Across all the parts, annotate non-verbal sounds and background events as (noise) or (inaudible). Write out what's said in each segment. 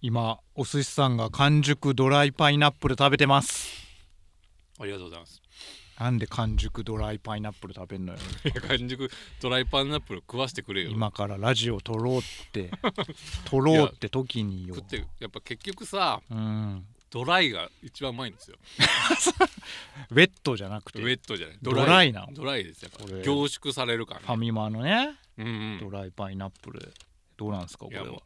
今お寿司さんが完熟ドライパイナップル食べてますありがとうございますなんで完熟ドライパイナップル食べんのよ (laughs) 完熟ドライパイナップル食わしてくれよ今からラジオ撮ろうって (laughs) 撮ろうって時によ食ってやっぱ結局さ、うん、ドライが一番うまいんですよ (laughs) ウェットじゃなくてウェットじゃないドライなドライですやっぱ凝縮されるから、ね、ファミマのね、うんうん、ドライパイナップルどうなんですかこれは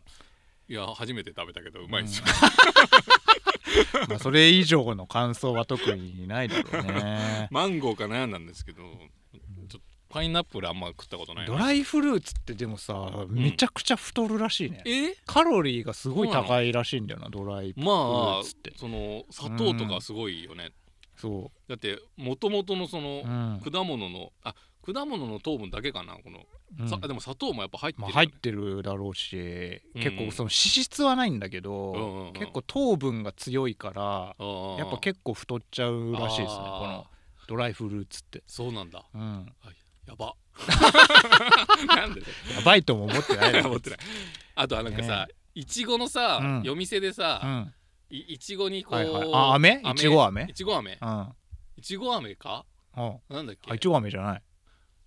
いや初めて食べたけどうまいっすうん、(laughs) まあそれ以上の感想は特にないだろうね (laughs) マンゴーか悩んだんですけどちょっとパイナップルあんま食ったことないドライフルーツってでもさ、めちゃくちゃ太るらしいね、えカロリーがすごい高いらしいんだよなドライフルーツってまあその砂糖とかすごいよね、うん、そうだってもともとのその果物の、うん、あっ果物の糖分だけかなこの、うん、でも砂糖もやっぱ入ってる、ね、入ってるだろうし、結構その脂質はないんだけど、うんうんうん、結構糖分が強いから、うんうん、やっぱ結構太っちゃうらしいですねこのドライフルーツってそうなんだ、うん、やば (laughs) やばいとも思ってない (laughs) 思ってないあとはなんかさ、ね、いちごのさ、うん、夜店でさ、いいちごにこう、はいはい、あ飴いちご飴いちご飴、うん、いちご飴か、うなんだっけいちご飴じゃない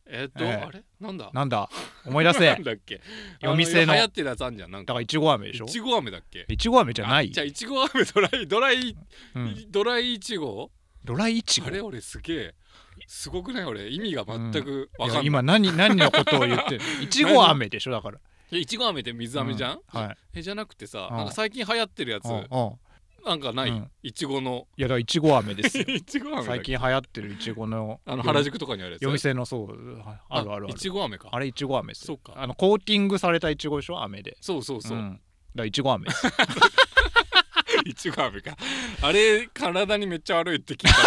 えっと、えー、あれなんだなんだ思い出せ (laughs) なんだっけ夜店の流行ってたやつあんじゃんなんかだからいちご飴でしょいちご飴だっけいちご飴じゃないじゃあいちご飴ドライ (laughs) ドライ、うん、ドライいちごドライいちごあれ俺すげえすごくない俺意味が全くわかんないうんい、今何何のことを言ってる (laughs) いちご飴でしょだからいちご飴って水飴じゃん、うんはい、えじゃなくてさ、なんか最近流行ってるやつ、なんかない、うんいちごのいやだいちご飴ですよ (laughs) いちご飴最近流行ってるいちごのあの原宿とかにあるやつ夜店のそうああるあるあいちご飴かあれいちご飴ですそうかあのコーティングされたいちごでしょ飴でそうそうそう、ん、だいちご飴いちご飴かあれ体にめっちゃ悪いって聞いた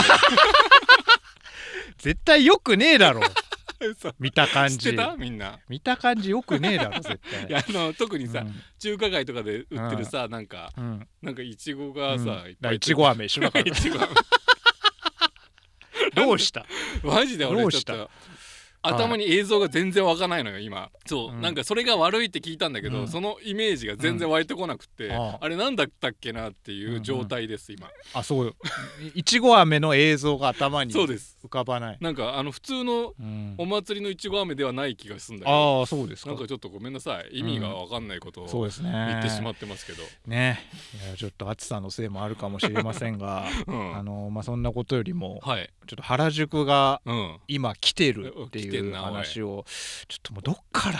(laughs) 絶対よくねえだろう見た感じみんな見た感じよくねえだろ絶対 (laughs) いやあの特にさ、うん、中華街とかで売ってるさ、なんか、うん、なんかいちごがさ、うん、いちご飴一緒だから (laughs) どうした (laughs) マジで俺ちょっと頭に映像が全然湧かないのよ今そう、うん、なんかそれが悪いって聞いたんだけど、うん、そのイメージが全然湧いてこなくて、うん、あれ何だったっけなっていう状態です今、うんうん、あそうよいちご飴の映像が頭に浮かばないなんかあの普通のお祭りのいちご飴ではない気がするんだけど、ああそうですかなんかちょっとごめんなさい意味が分かんないことを言ってしまってますけど、ねいやちょっと暑さのせいもあるかもしれませんが、(laughs) あのまあ、そんなことよりも、はい、ちょっと原宿が今来てるっていう、ていう話をちょっともうどっから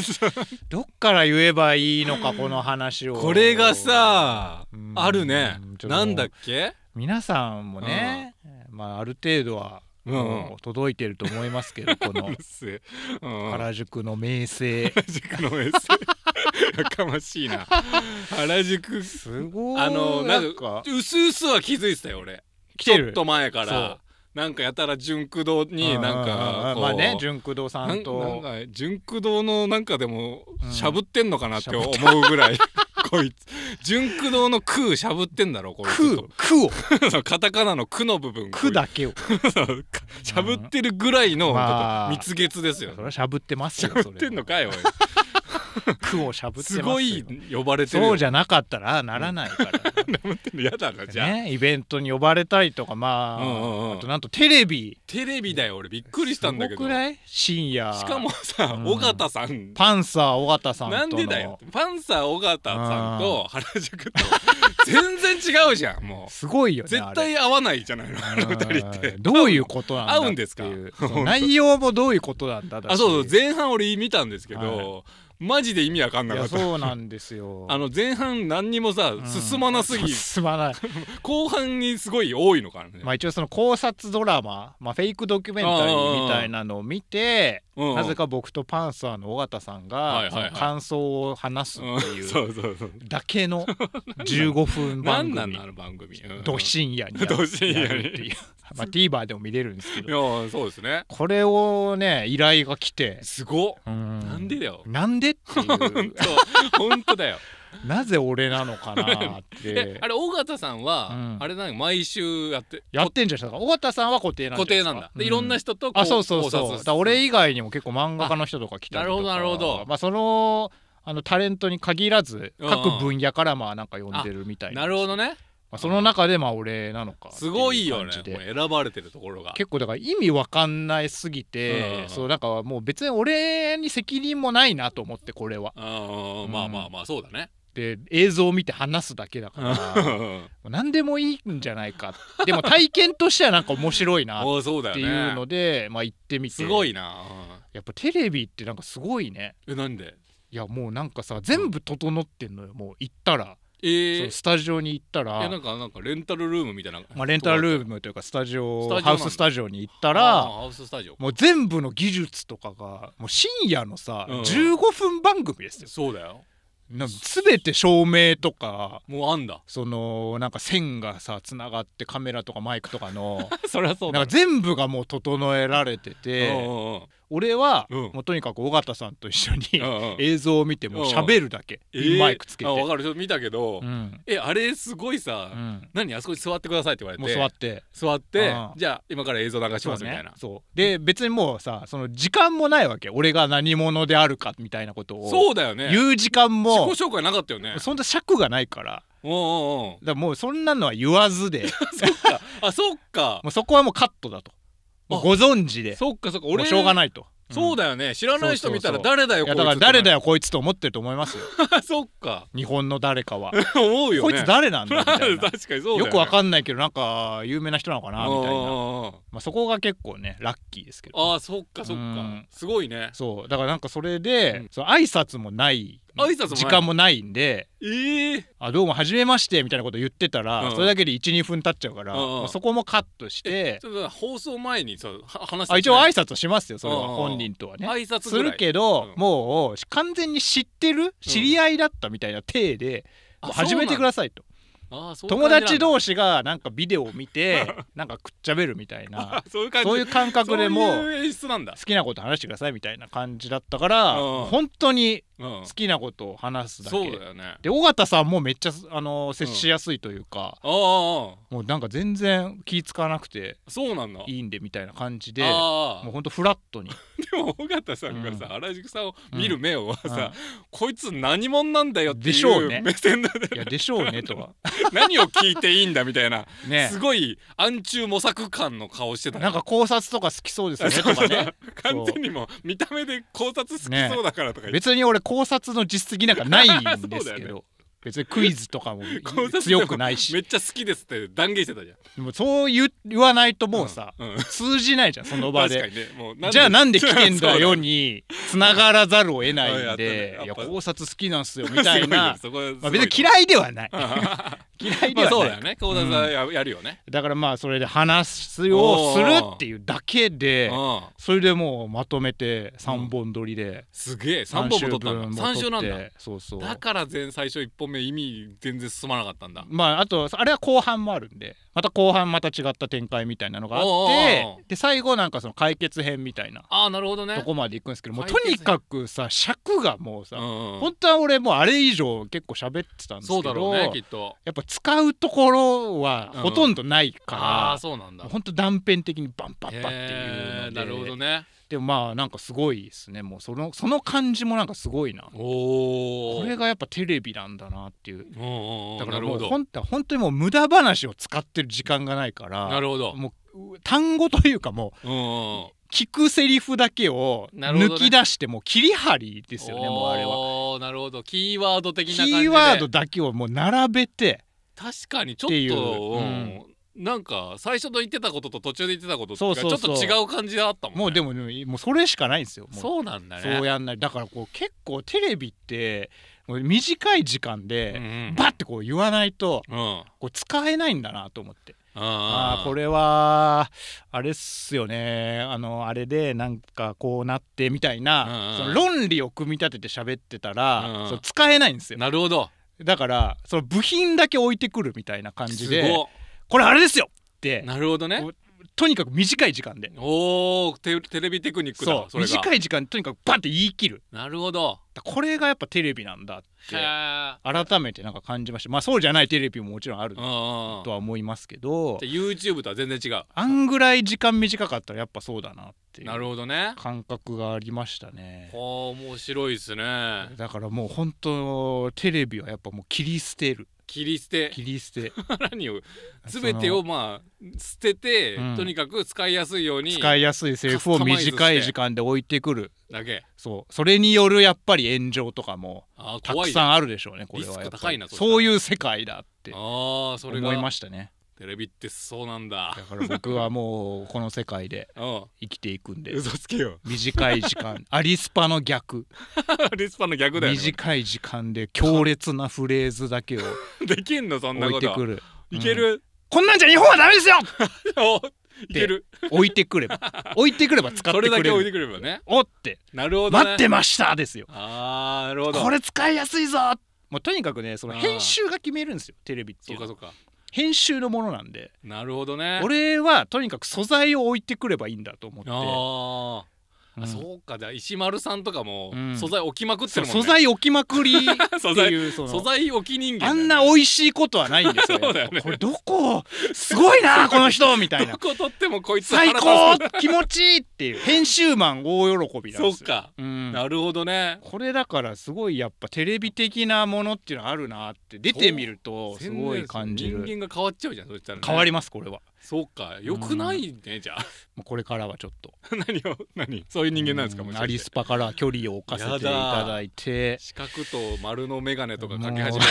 (laughs) どっから言えばいいのかこの話をこれがさあるねなんだっけ皆さんもね、うん、まあ、ある程度はうん、届いてると思いますけど (laughs) この原宿の名声原宿の名声 (laughs) やかましいな原宿すごいあのなんか薄々は気づいてたよ俺来てるちょっと前からなんかやたら純駆動になんかまあね純駆動さんとなんか純駆動のなんかでもしゃぶってんのかなって思うぐらい、(laughs) こいつ純駆動の「空」しゃぶってんだろこれ「空」空を (laughs) カタカナの「空の部分「空だけをしゃぶってるぐらいの蜜月ですよ、ね、それはしゃぶってますよしゃぶってんのかよ (laughs) をしゃぶってすごい呼ばれてるそうじゃなかったらならないから、(laughs) イベントに呼ばれたりとかまあ、うんうんうん、あとなんとテレビテレビだよ俺びっくりしたんだけどすらい深夜しかもさ、緒方尾形さんパンサー尾形さんとなんでだよパンサー尾形さんと原宿と全然違うじゃんもうすごいよ、ね、絶対合わないじゃないのあの2人ってどういうことなんだ合うんですか内容もどういうことだっただあそうそう前半俺見たんですけど、はいマジで意味わかんなかったそうなんですよ (laughs) あの前半何にもさ、進まなすぎ (laughs) 進まない後半にすごい多いのかな、ね、まあ一応その考察ドラマ、まあ、フェイクドキュメンタリーみたいなのを見てなぜか僕とパンサーの尾形さんが感想を話すっていうだけの (laughs) 15分番組ど深夜にっていうまあ TVer でも見れるんですけどいやそうですねこれをね依頼が来てすごっ、うん、なんでだよなんででっていう (laughs) 本当だよ (laughs) なぜ俺なのかなって (laughs) あれ尾形さんは、うん、あれ毎週やってやってんじゃん尾形さんは固定なん固定なんだで、うん、いろんな人とあそうそうそうだ俺以外にも結構漫画家の人とか来たりとかなるほどなるほどまあそのあのタレントに限らず各分野からまあなんか呼んでるみたいな、うんうん、なるほどねまあ、その中でまあ俺なのかすごいよね選ばれてるところが結構だから意味わかんないすぎて、うん、そうなんかもう別に俺に責任もないなと思ってこれは、うんうん、まあまあまあそうだねで映像を見て話すだけだから何でもいいんじゃないかでも体験としてはなんか面白いなっていうので (laughs) ね、まあ行ってみてすごいな、やっぱテレビってなんかすごいねえなんでいやもうなんかさ全部整ってんのよもう行ったら。えー、スタジオに行ったらなんかなんかレンタルルームみたいな、まあ、レンタルルームというかスタジオハウススタジオに行ったらハウススタジオもう全部の技術とかがもう深夜のさ、うん、15分番組ですよそうだよな全て照明とかもうあんだそのなんか線がさつながってカメラとかマイクとかの (laughs) それはそうなんか全部がもう整えられてて俺は、もうとにかく尾形さんと一緒に、映像を見ても喋るだけ、マイクつけて、えー、あ分かる見たけど、うん、えあれすごいさ、うん、何あそこに座ってくださいって言われてもう座って座ってじゃあ今から映像流しますみたいなそう,、ね、そうで、うん、別にもうさその時間もないわけ俺が何者であるかみたいなことをそうだよね言う時間も自己紹介なかったよねそんな尺がないからおうおうおうだもうそんなのは言わずで (laughs) そっかあそっかもうそこはもうカットだとご存知でそっかそっか俺しょうがないと。そうだよね知らない人見たら誰だよこいつだから誰だよこいつと思ってると思いますよ (laughs) そっか日本の誰かは (laughs) 思うよ、こいつ誰なんだ (laughs) 確かにそう、よくわかんないけどなんか有名な人なのかなみたいなまあ、そこが結構ねラッキーですけど、ね、あそっかそっかすごいねそうだからなんかそれで、その挨拶もない挨拶も時間もないんで「えー、あどうもはじめまして」みたいなこと言ってたら、うん、それだけで12分経っちゃうから、うんまあ、そこもカットして放送前にさ話あ一応挨拶しますよそれは本人とはね挨拶するけど、もう完全に知ってる知り合いだったみたいな体で「始めてください」と。友達同士がなんかビデオを見て (laughs) なんかくっちゃべるみたいな (laughs) そういう感覚でも好きなこと話してくださいみたいな感じだったから、うん、本当に好きなことを話すだけ、うんだね、で尾形さんもめっちゃあの接しやすいというか、うん、もうなんか全然気使わなくてそうなんだいいんでみたいな感じでもう本当フラットに (laughs) でも尾形さんがさ、原宿さんを見る目をさ、こいつ何者なんだよっていうでしょうね目線だねいやでしょうねとは (laughs) 何を聞いていいんだみたいな、ね、すごい暗中模索感の顔してたなんか考察とか好きそうですよね (laughs) とかね完全にも見た目で考察好きそうだからとか、ね、別に俺考察の実績なんかないんですけど、(laughs) 別にクイズとかも強くないしめっちゃ好きですって断言してたじゃんでもそう言わないともうさ、うんうん、通じないじゃんその場でね、じゃあなんで危険だよにつながらざるを得ないんで、いや考察好きなんすよみたいな、まあ、別に嫌いではない嫌いではそうだよねう座や,、やるよねだからまあそれで話をするっていうだけでそれでもうまとめて3本撮りで、すげえ3本も撮ったの3週なんだそうそうだから全最初1本目意味全然進まなかったんだまああとあれは後半もあるんでまた後半また違った展開みたいなのがあってで最後なんかその解決編みたいなあなるほどねとこまでいくんですけどもとにかくさ尺がもうさ、うん本当は俺もうあれ以上結構喋ってたんですけどそうだろうねきっとやっぱ使うところはほとんどないから、うん、そうなんだ本当断片的にバンバンバンっていうなるほどねでもまあなんかすごいですねもうそのその感じもなんかすごいなこれがやっぱテレビなんだなっていうだからもうほん本当にもう無駄話を使ってる時間がないからなるほどもう単語というかもう聞くセリフだけを抜き出してもう切り張りですよね、ね、もうあれは。なるほどキーワード的なキーワードだけをもう並べて確かにちょっと、うん、なんか最初の言ってたことと途中で言ってたこととちょっと違う感じだったもん、ね、もうでももうそれしかないんですよそうなんだねそうやんないだからこう結構テレビって短い時間でバッてこう言わないと、こう使えないんだなと思って。ああこれはあれっすよねあのあれでなんかこうなってみたいな、うんその論理を組み立てて喋ってたら、うん、使えないんですよ。なるほどだからその部品だけ置いてくるみたいな感じでこれあれですよってなるほどねとにかく短い時間でおおテレビテクニックだそう短い時間とにかくバンって言い切るなるほどこれがやっぱテレビなんだって改めてなんか感じましたまあそうじゃないテレビももちろんあるとは思いますけど YouTube とは全然違うあんぐらい時間短かったらやっぱそうだなっていうなるほどね感覚がありましたねはあ面白いですねだからもう本当テレビはやっぱもう切り捨てる切り捨て切り捨て (laughs) 何を全てをまあ捨てて、うん、とにかく使いやすいように使いやすいセリフを短い時間で置いてくるだけそうそれによるやっぱり炎上とかもたくさんあるでしょうねこれはそういう世界だってああそれ思いましたねテレビってそうなんだだから僕はもうこの世界で (laughs) 生きていくんで嘘つけよ短い時間 (laughs) アリスパの逆アリスパの逆だよ、ね、短い時間で強烈なフレーズだけを (laughs) できんのそんなこと置いてくる、いける、うん、こんなんじゃ日本はダメですよいける置いてくれば置いてくれば使ってくれるそれだけ置いてくればねおってなるほど、ね、待ってましたですよああなるほどこれ使いやすいぞもうとにかくねその編集が決めるんですよテレビっていうそうかそうか編集のものなんでなるほどね俺はとにかく素材を置いてくればいいんだと思ってああうん、そうかじゃあ石丸さんとかも素材置きまくってるもんね、素材置きまくり (laughs) っていう素材置き人間、ね、あんな美味しいことはないんですよね、これどこすごいな (laughs) この人みたいなどこ撮ってもこいつ最高気持ちいいっていう編集マン大喜びなんですよそうか、うん、なるほどねこれだからすごいやっぱテレビ的なものっていうのはあるなって出てみるとすごい感じる人間が変わっちゃうじゃんそしたら、ね、変わりますこれはそうかよくないねじゃあもうこれからはちょっと (laughs) 何を何そういう人間なんですかもしアリスパから距離を置かせていただいて四角と丸の眼鏡とかかけ始める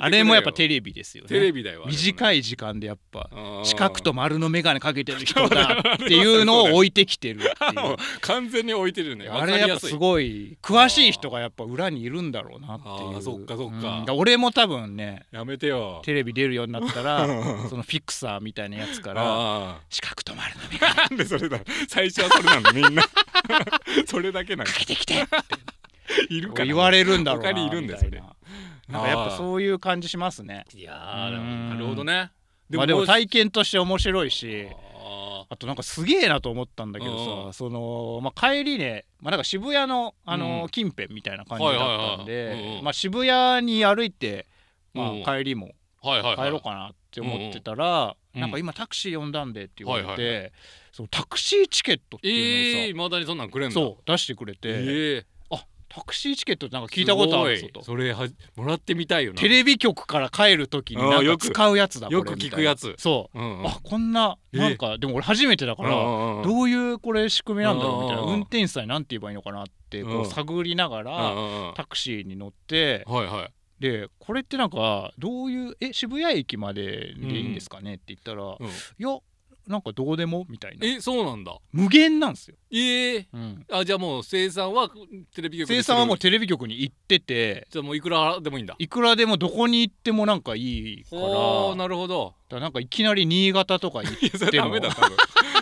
あれもやっぱテレビですよねテレビだよ短い時間でやっぱ四角と丸の眼鏡かけてる人だ (laughs) っていうのを置いてきてるっていう完全に置いてるねあれやっぱすごい詳しい人がやっぱ裏にいるんだろうなっていうそっかそっか,、俺も多分ねやめてよテレビ出るようになったら (laughs) そのフィクサーみたいなやつから四角と丸の眼鏡なんでそれだ最初はそれなのみんな (laughs) それだけなんかけてきているか言われるんだろうなみたいな。なんかやっぱそういう感じしますねいやーなるほどねでも,、まあ、でも体験として面白いしあとなんかすげえなと思ったんだけどさその、まあ、帰りね、まあ、なんか渋谷の、あの近辺みたいな感じだったんで渋谷に歩いて、まあ、帰りも帰ろうかなって思ってたら、なんか今タクシー呼んだんでって言われて、そうタクシーチケットっていうのをさ、えー、だにそんなんくれんそう出してくれて、えー、タクシーチケットなんか聞いたことあるそれはもらってみたいよなテレビ局から帰る時になんか使うやつだよく聞くやつそう、うんうん、あこんななんかでも俺初めてだから、うんうん、どういうこれ仕組みなんだろうみたいな運転手さんになて言えばいいのかなってこう探りながら、うん、タクシーに乗って、はいはい、でこれってなんかどういうえ渋谷駅まででいいんですかねって言ったら、いやなんかどうでもみたいなえそうなんだ無限なんですよええーうん、あじゃあもう生産はテレビ局生産はもうテレビ局に行っててじゃあもういくらでもいいんだいくらでもどこに行ってもなんかいいからなるほどだなんかいきなり新潟とか行っても (laughs)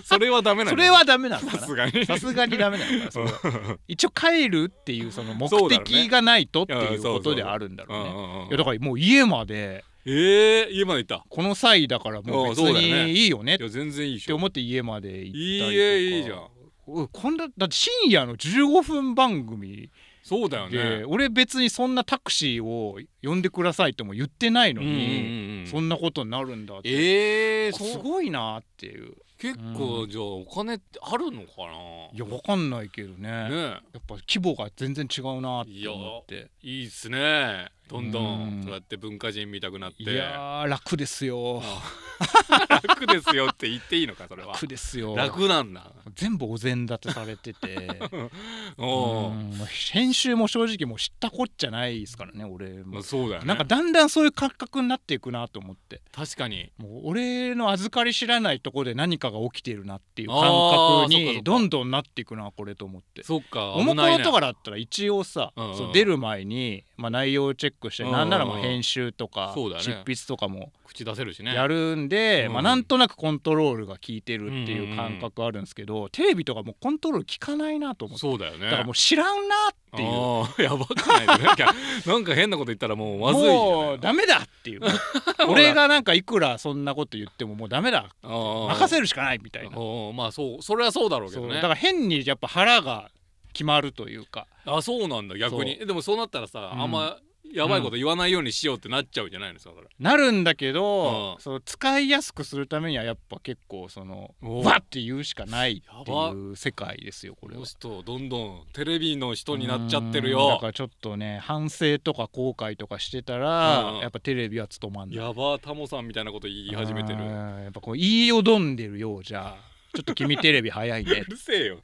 それはダメなのそれはダメなのさすがにさすがにダメなのか (laughs) 一応帰るっていうその目的がないとっていうことであるんだろうね、ね、いやだからもう家までええー、家まで行ったこの際だからもう別にいいよねいや全然いいって思って家まで行ったりとかいいいいじゃんこんだだって深夜の15分番組そうだよね俺別にそんなタクシーを呼んでくださいとも言ってないのに、そんなことになるんだってええー、すごいなっていう結構、じゃあお金ってあるのかないや分かんないけどねねやっぱ規模が全然違うなって思っていいっすねどんどんそうやって文化人見たくなっていや楽ですよ楽ですよって言っていいのかそれは楽ですよ楽なんだ全部お膳立てされててお (laughs) 編集も正直もう知ったこっちゃないですからね俺も、まあ、そうだよ、ね、なんかだんだんそういう感覚になっていくなと思って確かにもう俺の預かり知らないとこで何かが起きてるなっていう感覚にどんどんなっていくなこれと思ってそっかおもことかだったら一応さ、うんうん、そう出る前にまあ、内容をチェックしてなんならまあ編集とか執筆とかも口出せるしねやるんで、まあ、なんとなくコントロールが効いてるっていう感覚あるんですけど、テレビとかもコントロール効かないなと思ってそうだよねだからもう知らんなっていうやばくない (laughs) なんか変なこと言ったらもうまずいもうダメだっていう (laughs) 俺がなんかいくらそんなこと言ってももうダメだ任せるしかないみたいなまあそうそれはそうだろうけどねだから変にやっぱ腹が決まるというかあそうなんだ逆にでもそうなったらさ、うん、あんまやばいこと言わないようにしようってなっちゃうじゃないですうん、なるんだけど、うん、その使いやすくするためにはやっぱ結構そのわって言うしかないっていう世界ですよこれは。そうするとどんどんテレビの人になっちゃってるよだからちょっとね反省とか後悔とかしてたら、うん、やっぱテレビは務まんないやばタモさんみたいなこと言い始めてるやっぱこう言いよどんでるようじゃちょっと君テレビ早いね (laughs) うるせえよ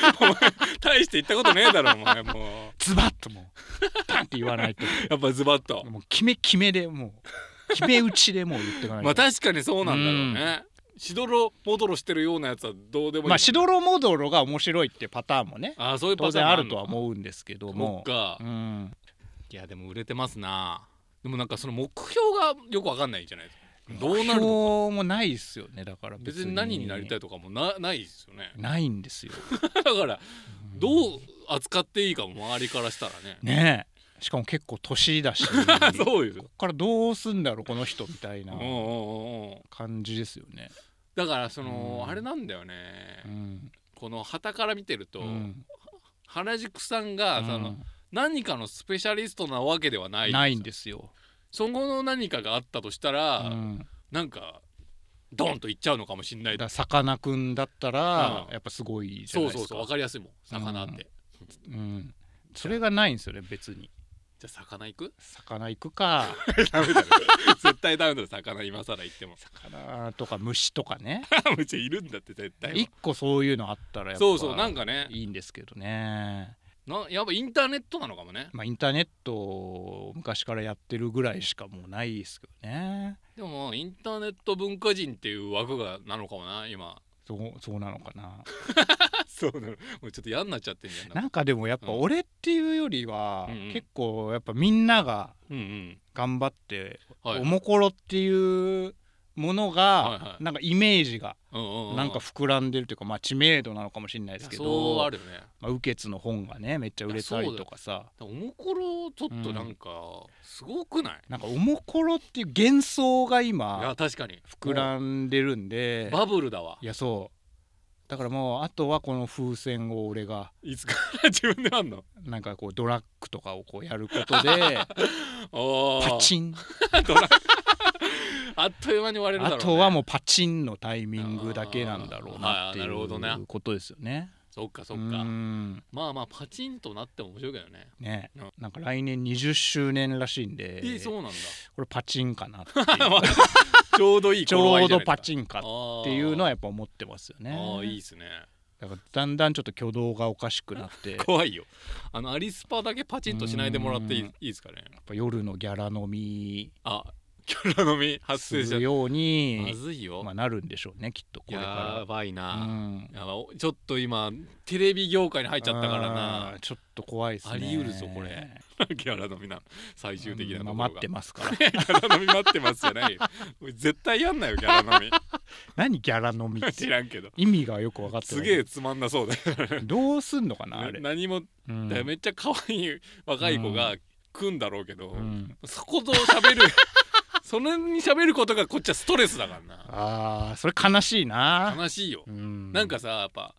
(laughs) 大して言ったことねえだろお前もうズバッともうパンって言わないとやっぱズバッともう決め決めでもう決め打ちでもう言ってかないまあ確かにそうなんだろうね、しどろもどろしてるようなやつはどうでもいいまあしどろもどろが面白いってパターンもねあそういうパターンあるとは思うんですけどもそっか、うん、いやでも売れてますなでもなんかその目標がよくわかんないじゃないですかどうなるのもないですよねだから別に何になりたいとかもなないですよねないんですよ (laughs) だからどう扱っていいかも周りからしたらねねえしかも結構年だし (laughs) そうよこからどうすんだろうこの人みたいな感じですよねだからその、うん、あれなんだよね、うん、この旗から見てると、うん、原宿さんがその、何かのスペシャリストなわけではないないんですよそ後の何かがあったとしたら、うん、なんかドンといっちゃうのかもしれないださかなクンだったら、やっぱすごいじゃないですかそうそうそう分かりやすいもん魚って、うん、うん、それがないんですよね別にじゃあ魚行く魚行くかダメだ、(laughs) 絶対ダメだ魚今更言っても魚とか虫とかね (laughs) 虫いるんだって絶対1個そういうのあったらやっぱそうそうなんかねいいんですけどねなやっぱインターネットなのかもねまあインターネット昔からやってるぐらいしかもうないですけどねでもインターネット文化人っていう枠がなのかもな今そうそうなのかな (laughs) そうなのもうちょっと嫌になっちゃってんじゃんなんかでもやっぱ俺っていうよりは、うん結構やっぱみんながうん頑張って、おもころっていうものがなんかイメージがなんか膨らんでるというかまあ知名度なのかもしれないですけどあるねまあ右傑の本がねめっちゃ売れたりとかさおもころちょっとなんかすごくない、なんかおもころっていう幻想が今いや確かに膨らんでるんでバブルだわいやそうだからもうあとはこの風船を俺がいつから自分であんのなんかこうドラッグとかをこうやることで (laughs) パチン (laughs) ドラッ (laughs) あっという間に割れるだろう、ね、あとはもうパチンのタイミングだけなんだろうなっていうことですよね。そっかそっかまあまあパチンとなっても面白いけどねね、うん、なんか来年20周年らしいんでえそうなんだこれパチンかな (laughs) ちょうどいいちょうどパチンかっていうのはやっぱ思ってますよねああいいですねだからだんだんちょっと挙動がおかしくなって怖いよあのアリスパだけパチンとしないでもらっていいですかねやっぱ夜のギャラ飲みあキャラ飲み発生するようにまずいよ、まあ、なるんでしょうねきっとこれからやばいな、うん、ちょっと今テレビ業界に入っちゃったからなちょっと怖いですねあり得るぞこれキ (laughs) ャラ飲みな最終的なところが、うんまあ、待ってますからキ (laughs) ャラ飲み待ってますじゃない絶対やんないよギャラ飲み (laughs) 何ギャラ飲みって知らんけど意味がよく分かってすげえつまんなそうだどうすんのかなあれ何も、うん、めっちゃ可愛い若い子が、うん来んだろうけど、うん、そこと喋るそれに喋ることがこっちはストレスだからなあーそれ悲しいな悲しいよ、うん、なんかさやっぱ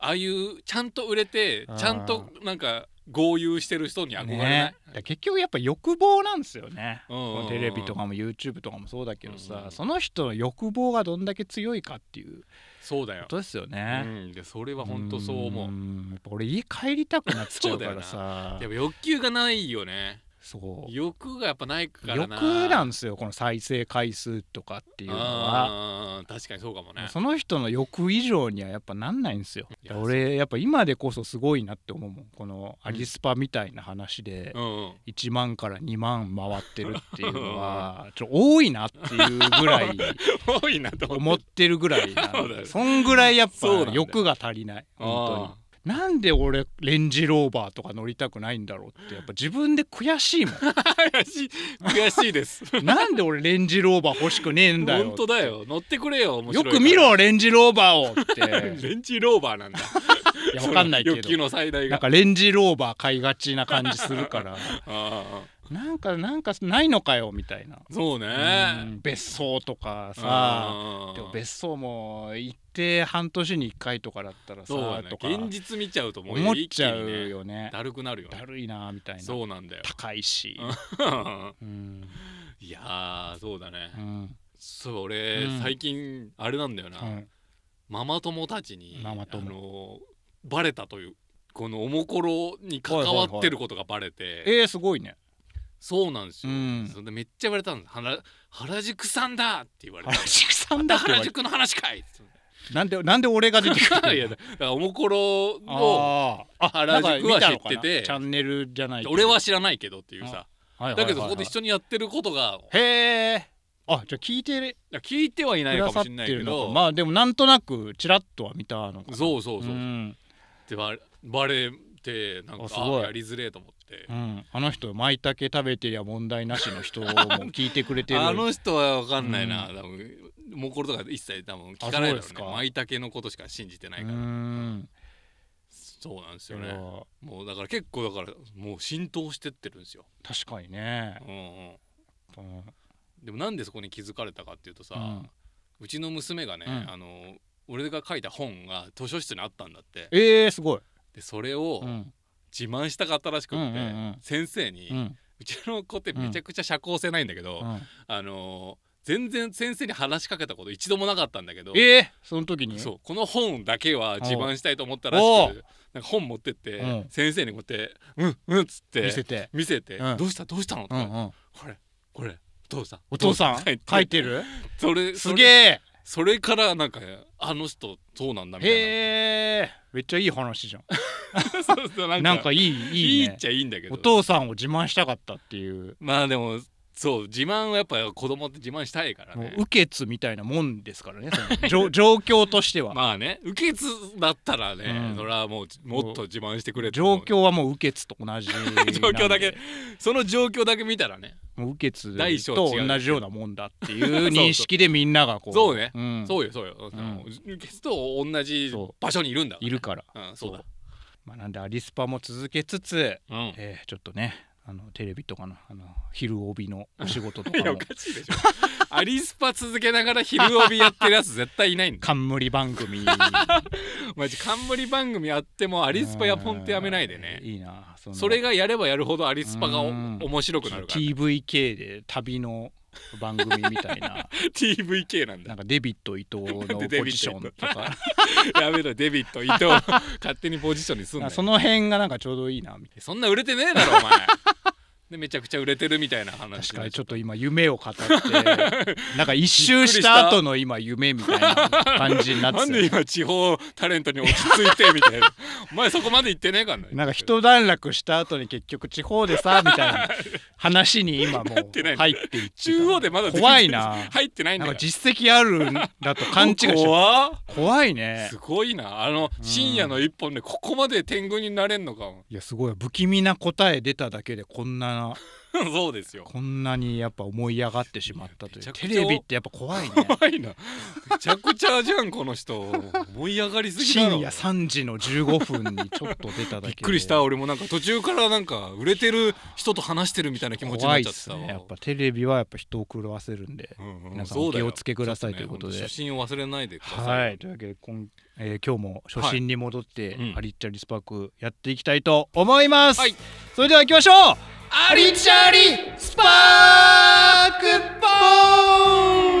ああいうちゃんと売れてちゃんとなんか豪遊してる人に憧れない、ね、結局やっぱ欲望なんですよね、うんうん、テレビとかも YouTube とかもそうだけどさ、うんうん、その人の欲望がどんだけ強いかっていうそうだよことですよね、うん、でそれは本当そう思うう俺家帰りたくなっちゃうからさ (laughs) やっぱ欲求がないよねそう欲がやっぱないから欲なんですよこの再生回数とかっていうのは確かにそうかもねその人の欲以上にはやっぱなんないんですよ俺やっぱ今でこそすごいなって思うもんこのアリスパみたいな話で1万から2万回ってるっていうのは (laughs) ちょ多いなっていうぐらい (laughs) 多いなと思ってるぐらい (laughs) そんぐらいやっぱ欲が足りない本当に。なんで俺レンジローバーとか乗りたくないんだろうってやっぱ自分で悔しいもん (laughs) 悔しいです (laughs) なんで俺レンジローバー欲しくねえんだよ本当だよ乗ってくれよよく見ろレンジローバーをって (laughs) レンジローバーなんだいやわかんないけど欲求の最大がなんかレンジローバー買いがちな感じするからああなんかなんかないのかよみたいなそうね、別荘とかさでも別荘も行って半年に1回とかだったらさ、ね、とか現実見ちゃうと思っちゃうよね、ね、だるくなるよ、ね、だるいなみたいなそうなんだよ高いし、うん、いやそうだね、うん、そう俺、うん、最近あれなんだよな、ママ友たちにママ友バレたというこのおもころに関わってることがバレて、はいはい、えー、すごいねそうなんですよ、うん、それでめっちゃ言われたんです原原宿さんだって言われて原宿さんだ原宿の話かいなんでなんで俺が出てくる (laughs) いやだからおもころの原宿は知っててチャンネルじゃない俺は知らないけどっていうさ、だけどそこで一緒にやってることがへえあじゃあ聞いて聞いてはいないかもしれないけどまあでもなんとなくちらっとは見たのかなそうそうそう、っうん、でバレてなんかすごいやりづれえと思って、うん、あの人舞茸食べてりゃ問題なしの人を聞いてくれてるあの人は分かんないな、うん、多分もうこれとか一切多分聞かないですね舞茸のことしか信じてないからそうなんですよねもうだから結構だからもう浸透してってるんですよ確かにねうん、うん、でもなんでそこに気づかれたかっていうとさ、うん、うちの娘がね、うん、あの俺が書いた本が図書室にあったんだってえー、すごいでそれを、うん、自慢したかったらしくって、うんうんうん、先生に、うん、うちの子ってめちゃくちゃ社交性ないんだけど、うん、あのー、全然先生に話しかけたこと一度もなかったんだけどえー、その時にそうこの本だけは自慢したいと思ったらしくなんか本持ってって、うん、先生にこうやって「うんうん」っつって見せて見せて、どうしたどうしたの?」とか、うんうん、これこれお父さんお父さん書いてるそれすげえそれからなんかあの人そうなんだみたいなへえめっちゃいい話じゃん (laughs) そうそうなんかいいいい、ね、いいっちゃいいんだけどお父さんを自慢したかったっていうまあでもそう自慢はやっぱ子供って自慢したいからねう受け継みたいなもんですからね (laughs) 状況としてはまあね受け継だったらね、うん、それはもうもっと自慢してくれ状況はもう受け継と同じ (laughs) 状況だけその状況だけ見たらねもう受け継と同じようなもんだっていう認識でみんながこうそうね、うん、そうよそうよ、うん、受け継と同じ場所にいるんだ、ね、いるから、うん、そうだまあ、なんでアリスパも続けつつ、うん、えー、ちょっとねあのテレビとかのあの昼帯のお仕事とかいやおかしいでしょアリスパ続けながら昼帯やってるやつ絶対いないんだ冠番組 (laughs) マジ冠番組あってもアリスパやポンってやめないでねいいなそれがやればやるほどアリスパが面白くなるから、ね、TVK で旅の番組みたいな (laughs) TVK なんだなんかデビット伊藤の (laughs) ポジションとか (laughs) やめろデビット伊藤勝手にポジションにすんなその辺がなんかちょうどいいなみたいなそんな売れてねえだろお前でめちゃくちゃ売れてるみたいな話確かにちょっと今夢を語って (laughs) なんか一周した後の今夢みたいな感じになってなんで今地方タレントに落ち着いてみたいな (laughs) お前そこまで行ってねえかななんか一段落した後に結局地方でさみたいな話に今もう入っていって中央でまだ怖いな入ってないんだなんか実績あるんだと勘違いして怖いねすごいなあの深夜の一本でここまで天狗になれんのかも、うん、いやすごい不気味な答え出ただけでこんなな (laughs) そうですよこんなにやっぱ思い上がってしまったというテレビってやっぱ怖いね怖いなめちゃくちゃじゃんこの人思い上がりすぎ深夜3時の15分にちょっと出ただけびっくりした俺もなんか途中からなんか売れてる人と話してるみたいな気持ちになっちゃったねやっぱテレビはやっぱ人を狂わせるんで、うんうん、皆さんお気をつけくださいということで、ね、初心を忘れないでください、はい、というわけで今,、えー、今日も初心に戻って、はいハリッチャリスパークやっていきたいと思います、はい、それではいきましょうアリチャリスパークポ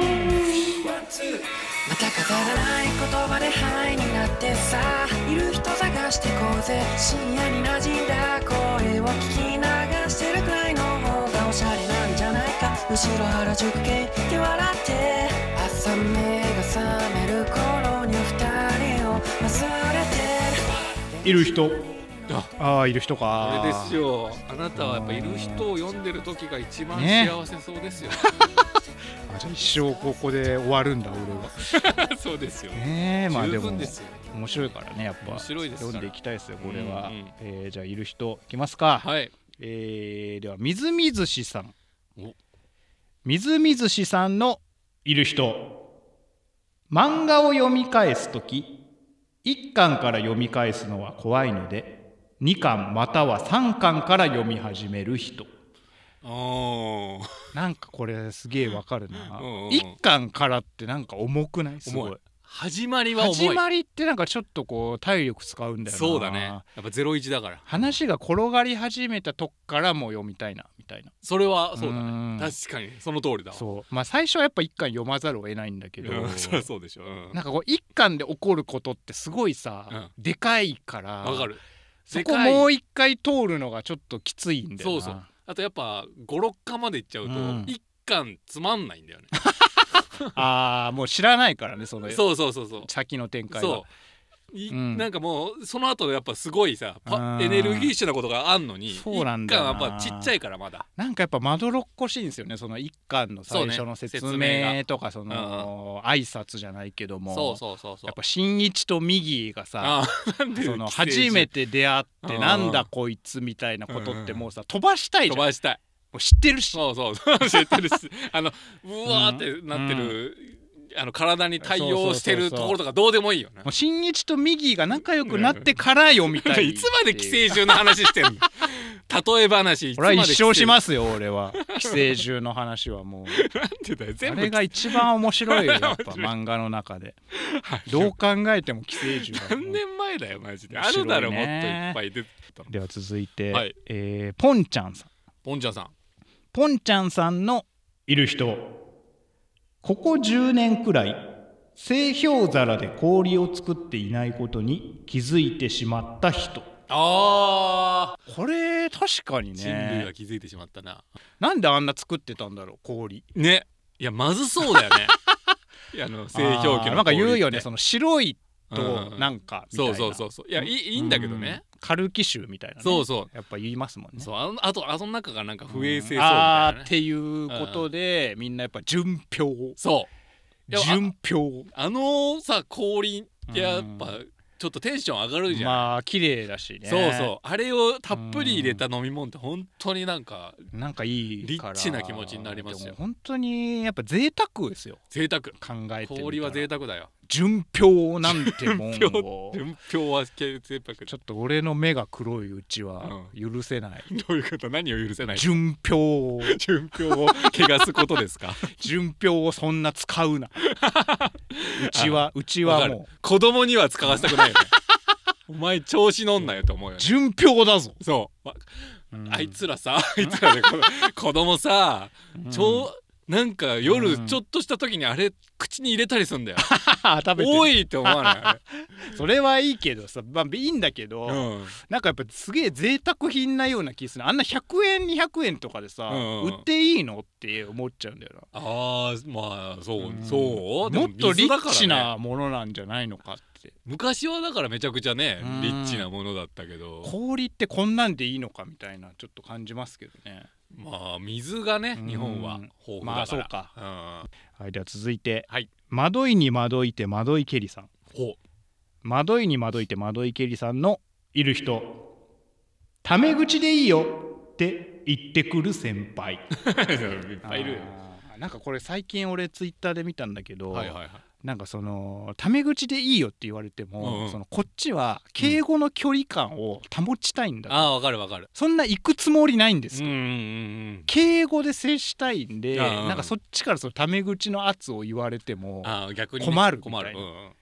ーンまた飾らない言葉でハイになってさいる人探してこうぜ深夜に馴染んだ声を聞き流してるくらいの方がおしゃれなんじゃないか後ろ原宿系って笑って朝目が覚める頃に二人を忘れてるいる人ああいる人かあれですよあなたはやっぱいる人を読んでる時が一番幸せそうですよ、ね (laughs) あじゃ一生ここで終わるんだ俺は (laughs) そうですよねまあでも面白いからねやっぱ読んでいきたいですよこれは、うんうん、えー、じゃあいる人いきますかはいえー、ではみずみずしさんみずみずしさんのいる人漫画を読み返す時一巻から読み返すのは怖いので2巻または3巻から読み始める人なんかこれすげえわかるな1巻からってなんか重くないすごい始まりは始まりってなんかちょっとこう体力使うんだよなそうだねやっぱ01だから話が転がり始めたとこからもう読みたいなみたいなそれはそうだね確かにその通りだそうまあ最初はやっぱ1巻読まざるを得ないんだけど、うん、そりゃそうでしょ、うん、なんかこう1巻で起こることってすごいさ、うん、でかいからわかるそこもう一回通るのがちょっときついんだよなそうそうあとやっぱ56巻まで行っちゃうと、一巻つまんないんだよね (laughs) ああもう知らないからねそのそうそうそうそう先の展開はそううん、なんかもうその後やっぱすごいさエネルギッシュなことがあんのにそうなんだ巻やっぱちっちゃいからまだなんかやっぱまどろっこしいんですよねその一巻の最初の説明とかその、挨拶じゃないけどもそうそうそうそうやっぱ新一とーがさその初めて出会ってなんだこいつみたいなことってもうさ飛ばしたいじゃん飛ばしたいもう知ってるしそうそう知ってるしあのうわーってなってる、あの体に対応してるところとかどうでもいいよね。もう新一とミギーが仲良くなってからよみたいいつまで寄生獣の話してんの例え話俺は一生しますよ俺は寄生獣の話はもうなんてだよ全部あれが一番面白いよやっぱ漫画の中ではい、どう考えても寄生獣何年前だよマジであるだろもっといっぱい出てたでは続いて、はい、えー、ポンちゃんさんポンちゃんさんポンちゃんさんのいる人ここ10年くらい製氷皿で氷を作っていないことに気づいてしまった人あーこれ確かにね人類は気づいてしまったななんであんな作ってたんだろう氷ねいやまずそうだよね (laughs) いやあの製氷機のなんか言うよねその白いとなんかみたいな、うん、そうそうそうそういやいいいんだけどね、カルキ臭みたいな、ね、そうそうやっぱ言いますもんねそうあのあとあその中がなんか不衛生そうみたいな、ね、っていうことで、みんなやっぱ純氷そう純氷あのさ氷ってやっぱ、ちょっとテンション上がるじゃんまあ綺麗だしねそうそうあれをたっぷり入れた飲み物って本当になんかなんかいいリッチな気持ちになりますよ本当にやっぱ贅沢ですよ贅沢考えてみたら氷は贅沢だよ純氷なんてもんを純氷 (laughs) は経済パクちょっと俺の目が黒いうちは許せない、うん、どういうこと何を許せない純氷を純氷 (laughs) を汚すことですか純氷 (laughs) をそんな使うなうちはうちはもう子供には使わせたくないよねお前調子乗んなよと思うよ、ね、純氷だぞそう、あいつらさあいつらで、ね、子供さ、うん、なんか夜ちょっとした時にあれ口に入れたりすんだよ、食べてる多いって思わない (laughs) それはいいけどさまあいいんだけど、うん、なんかやっぱすげえ贅沢品なような気するあんな100円200円とかでさ、うん売っていいのって思っちゃうんだよなあーまあそう、うん、そうもっとリッチなものなんじゃないのかって昔はだからめちゃくちゃねリッチなものだったけど氷ってこんなんでいいのかみたいなちょっと感じますけどねまあ水がね日本は豊富だから、まあそうか、うん、はいでは続いて、はい、惑いに惑いて惑いけりさん惑いに惑いて惑いけりさんのいる人タメ口でいいよって言ってくる先輩 (laughs) いっぱいいるよなんかこれ最近俺ツイッターで見たんだけど、はいはいはい、なんかそのタメ口でいいよって言われても、うんうん、そのこっちは敬語の距離感を保ちたいんだ、うん、あわかるわかるそんな行くつもりないんですよ、うんうんうん、敬語で接したいんで、うんうん、なんかそっちからそのタメ口の圧を言われても逆に、困るうん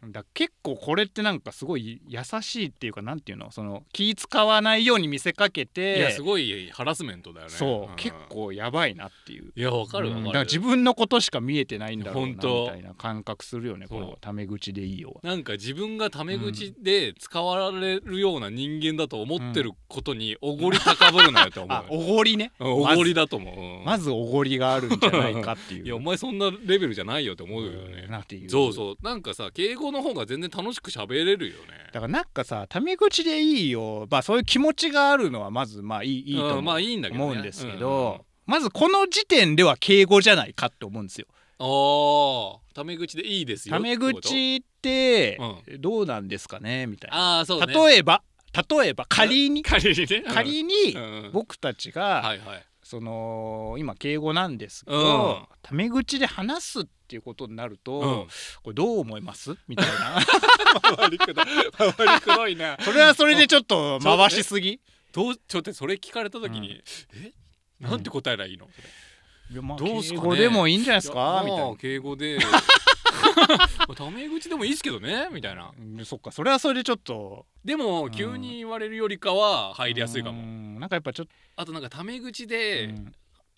うん、だ結構これってなんかすごい優しいっていうかなんていうのその気使わないように見せかけていやすごいハラスメントだよねそう、うん、結構やばいなっていういやわかるわかる、だから自分のことしか見えてないんだろうなみたいな感覚するるよねこのタメ口でいいよなんか自分がタメ口で使われるような人間だと思ってることにおごり高ぶるなよって思う、(laughs) おごりねおごりだと思う、まずおごりがあるんじゃないかっていういやお前そんなレベルじゃないよって思うよねなっていうそうそうなんかさ敬語の方が全然楽しく喋れるよねだからなんかさタメ口でいいよまあそういう気持ちがあるのはまずまあいいいいと思うんですけど、まずこの時点では敬語じゃないかって思うんですよ。ああタメ口でいいですよタメ口ってどうなんですかね、うん、みたいなああ、そう、ね、例えば例えば仮に仮に, (laughs) ね、仮に僕たちが、はいはい、その今敬語なんですけど、うん、タメ口で話すっていうことになると、うん、これどう思いますみたいな (laughs) 回りくりくどいな (laughs) それはそれでちょっと回しすぎどちょっとそれ聞かれた時に、うん、えなんて答えりいいの、うんまあ、どうすか、ね、敬語でもいいんじゃないですかみたいな敬語で (laughs) タメ口でもいいですけどねみたいな、そっかそれはそれでちょっとでも急に言われるよりかは入りやすいかも、うん、なんかやっぱちょっとあとなんかタメ口で